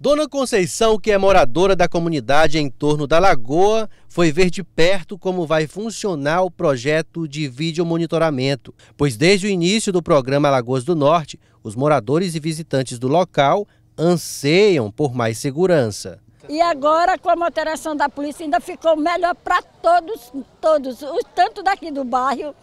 Dona Conceição, que é moradora da comunidade em torno da lagoa, foi ver de perto como vai funcionar o projeto de vídeo monitoramento, pois desde o início do programa Lagoas do Norte, os moradores e visitantes do local anseiam por mais segurança. E agora, com a alteração da polícia, ainda ficou melhor para todos, todos, tanto daqui do bairro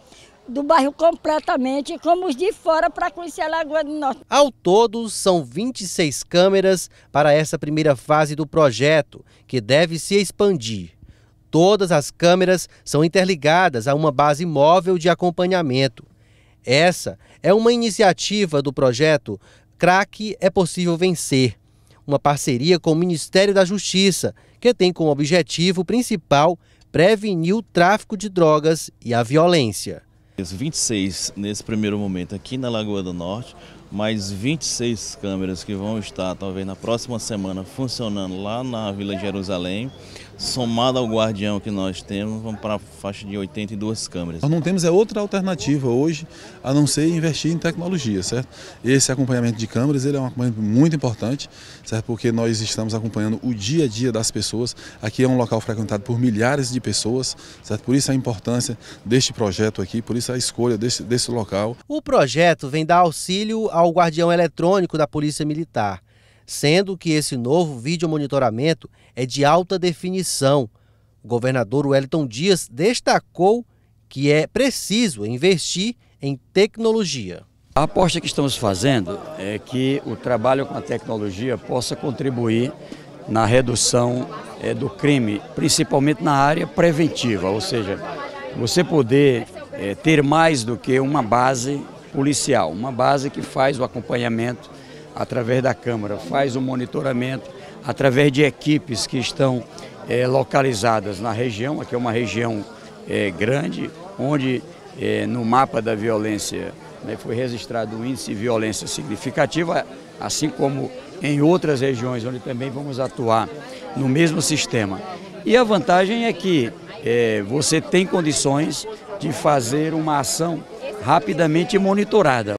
do bairro completamente, como os de fora, para conhecer a Lagoa do Norte. Ao todo, são 26 câmeras para essa primeira fase do projeto, que deve se expandir. Todas as câmeras são interligadas a uma base móvel de acompanhamento. Essa é uma iniciativa do projeto Crack é Possível Vencer, uma parceria com o Ministério da Justiça, que tem como objetivo principal prevenir o tráfico de drogas e a violência. 26 nesse primeiro momento aqui na Lagoa do Norte, mais 26 câmeras que vão estar, talvez na próxima semana, funcionando lá na Vila Jerusalém. Somado ao guardião que nós temos, vamos para a faixa de 82 câmeras. Nós não temos é outra alternativa hoje, a não ser investir em tecnologia, certo? Esse acompanhamento de câmeras ele é um acompanhamento muito importante, certo? Porque nós estamos acompanhando o dia a dia das pessoas. Aqui é um local frequentado por milhares de pessoas, certo? Por isso a importância deste projeto aqui, por isso a escolha desse, desse local. O projeto vem dar auxílio ao guardião eletrônico da Polícia Militar, sendo que esse novo vídeo monitoramento é de alta definição. O governador Wellington Dias destacou que é preciso investir em tecnologia. A aposta que estamos fazendo é que o trabalho com a tecnologia possa contribuir na redução é, do crime, principalmente na área preventiva, ou seja, você poder é, ter mais do que uma base policial, uma base que faz o acompanhamento através da Câmara, faz o monitoramento através de equipes que estão é, localizadas na região, aqui é uma região é, grande, onde é, no mapa da violência né, foi registrado um índice de violência significativa, assim como em outras regiões onde também vamos atuar no mesmo sistema. E a vantagem é que é, você tem condições de fazer uma ação rapidamente monitorada.